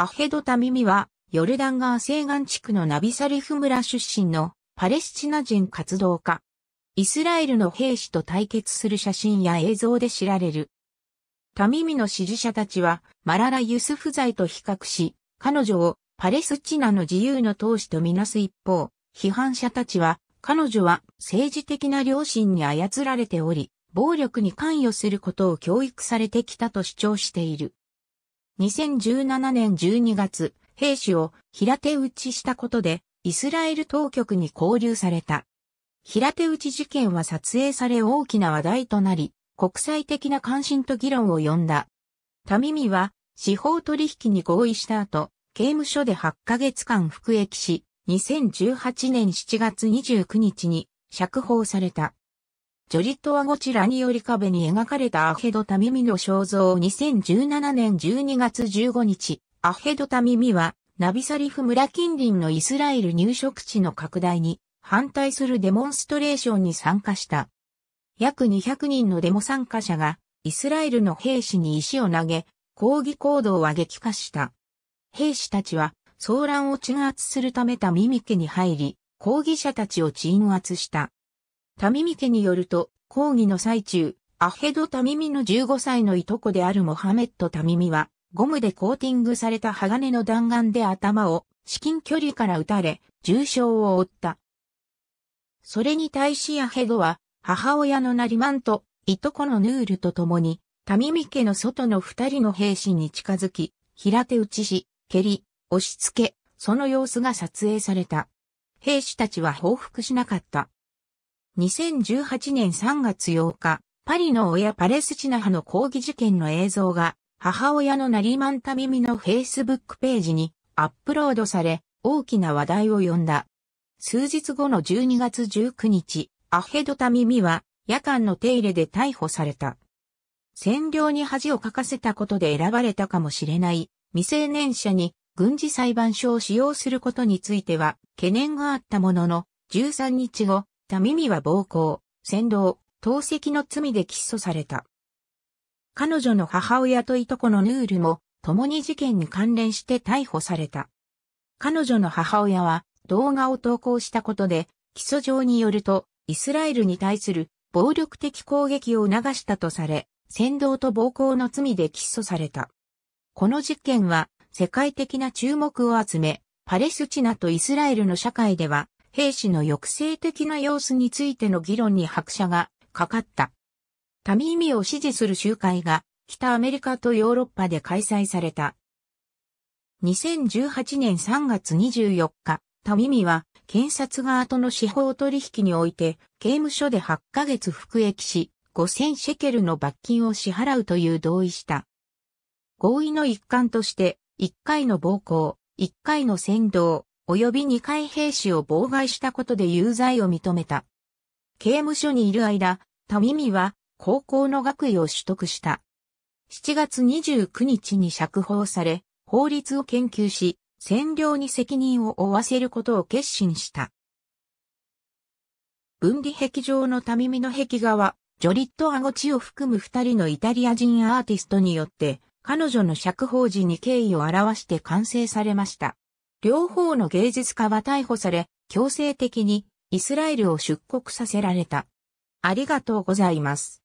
アヘド・タミミは、ヨルダン川西岸地区のナビサリフ村出身のパレスチナ人活動家。イスラエルの兵士と対決する写真や映像で知られる。タミミの支持者たちは、マララ・ユスフ罪と比較し、彼女をパレスチナの自由の闘士とみなす一方、批判者たちは、彼女は政治的な良心に操られており、暴力に関与することを教育されてきたと主張している。2017年12月、兵士を平手打ちしたことで、イスラエル当局に拘留された。平手打ち事件は撮影され大きな話題となり、国際的な関心と議論を呼んだ。タミミは、司法取引に合意した後、刑務所で8ヶ月間服役し、2018年7月29日に釈放された。ジョリット・ワゴチラにより壁に描かれたアヘド・タミミの肖像2017年12月15日、アヘド・タミミは、ナビサリフ村近隣のイスラエル入植地の拡大に反対するデモンストレーションに参加した。約200人のデモ参加者がイスラエルの兵士に石を投げ、抗議行動は激化した。兵士たちは騒乱を鎮圧するためたミミ家に入り、抗議者たちを鎮圧した。タミミ家によると、抗議の最中、アヘド・タミミの15歳のいとこであるモハメット・タミミは、ゴムでコーティングされた鋼の弾丸で頭を至近距離から撃たれ、重傷を負った。それに対しアヘドは、母親のナリマンと、いとこのヌールと共に、タミミ家の外の二人の兵士に近づき、平手打ちし、蹴り、押し付け、その様子が撮影された。兵士たちは報復しなかった。2018年3月8日、パリの親パレスチナ派の抗議事件の映像が、母親のナリマンタミミのフェイスブックページにアップロードされ、大きな話題を呼んだ。数日後の12月19日、アヘドタミミは夜間の手入れで逮捕された。占領に恥をかかせたことで選ばれたかもしれない未成年者に軍事裁判所を使用することについては懸念があったものの、13日後、タミミは暴行、扇動、投石の罪で起訴された。彼女の母親といとこのヌールも、共に事件に関連して逮捕された。彼女の母親は、動画を投稿したことで、起訴状によると、イスラエルに対する暴力的攻撃を促したとされ、扇動と暴行の罪で起訴された。この事件は世界的な注目を集め、パレスチナとイスラエルの社会では兵士の抑制的な様子についての議論に拍車がかかった。民意を支持する集会が北アメリカとヨーロッパで開催された。2018年3月24日、タミミは検察側との司法取引において刑務所で8ヶ月服役し5000シェケルの罰金を支払うという同意した。合意の一環として1回の暴行、1回の扇動、及び二階兵士を妨害したことで有罪を認めた。刑務所にいる間、タミミは高校の学位を取得した。7月29日に釈放され、法律を研究し、占領に責任を負わせることを決心した。分離壁上のタミミの壁画は、ジョリット・アゴチを含む二人のイタリア人アーティストによって、彼女の釈放時に敬意を表して完成されました。両方の芸術家は逮捕され、強制的にイスラエルを出国させられた。ありがとうございます。